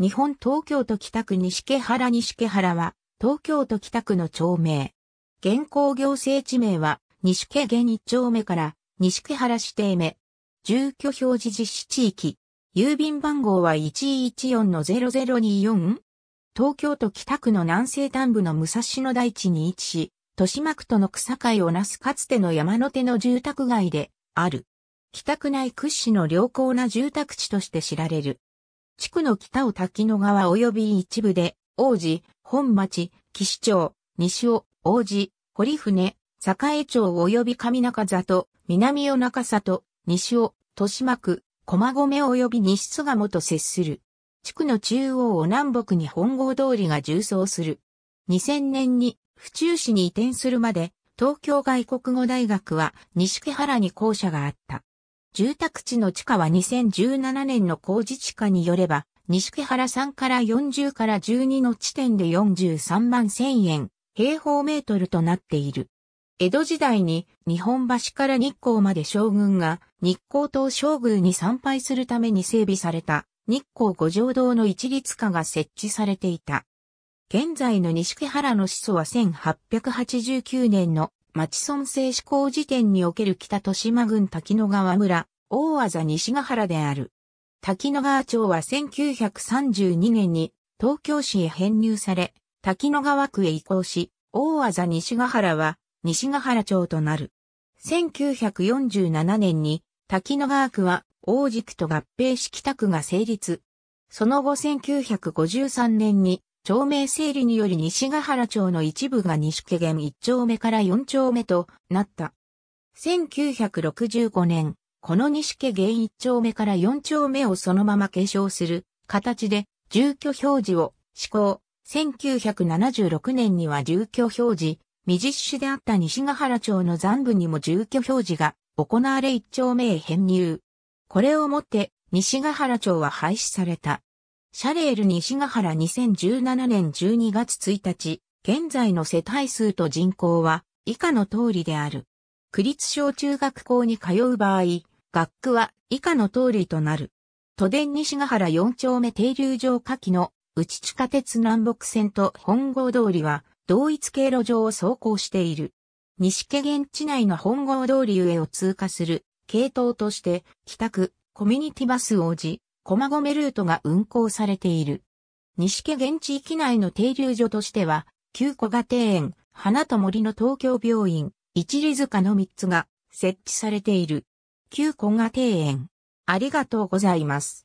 日本東京都北区西毛原西毛原は、東京都北区の町名。現行行政地名は、西毛原一丁目から、西毛原指定目。住居表示実施地域。郵便番号は114の0024。東京都北区の南西端部の武蔵野台地に位置し、豊島区との草界をなすかつての山の手の住宅街である。北区内屈指の良好な住宅地として知られる。地区の北を滝野川及び一部で、王子、本町、岸町、西尾、王子、堀船、栄町及び上中里、南尾中里、西尾、豊島区、駒込及び西賀もと接する。地区の中央を南北に本郷通りが重装する。2000年に府中市に移転するまで、東京外国語大学は西木原に校舎があった。住宅地の地価は2017年の工事地価によれば、西木原3から40から12の地点で43万1000円、平方メートルとなっている。江戸時代に日本橋から日光まで将軍が日光島将宮に参拝するために整備された日光五条堂の一律化が設置されていた。現在の西木原の始祖は1889年の町村制施行時点における北豊島郡滝野川村、大技西ヶ原である。滝野川町は1932年に東京市へ編入され、滝野川区へ移行し、大技西ヶ原は西ヶ原町となる。1947年に滝野川区は大軸と合併し北区が成立。その後1953年に町名整理により西ヶ原町の一部が西家元一丁目から四丁目となった。1965年、この西家元一丁目から四丁目をそのまま継承する形で住居表示を施行。1976年には住居表示、未実施であった西ヶ原町の残部にも住居表示が行われ一丁目へ編入。これをもって西ヶ原町は廃止された。シャレール西ヶ原2017年12月1日、現在の世帯数と人口は以下の通りである。区立小中学校に通う場合、学区は以下の通りとなる。都電西ヶ原4丁目停留場下記の内地下鉄南北線と本郷通りは同一経路上を走行している。西家源地内の本郷通り上を通過する系統として、北区、コミュニティバス王子、駒込ルートが運行されている。西家現地域内の停留所としては、旧小賀庭園、花と森の東京病院、一里塚の3つが設置されている。旧小賀庭園。ありがとうございます。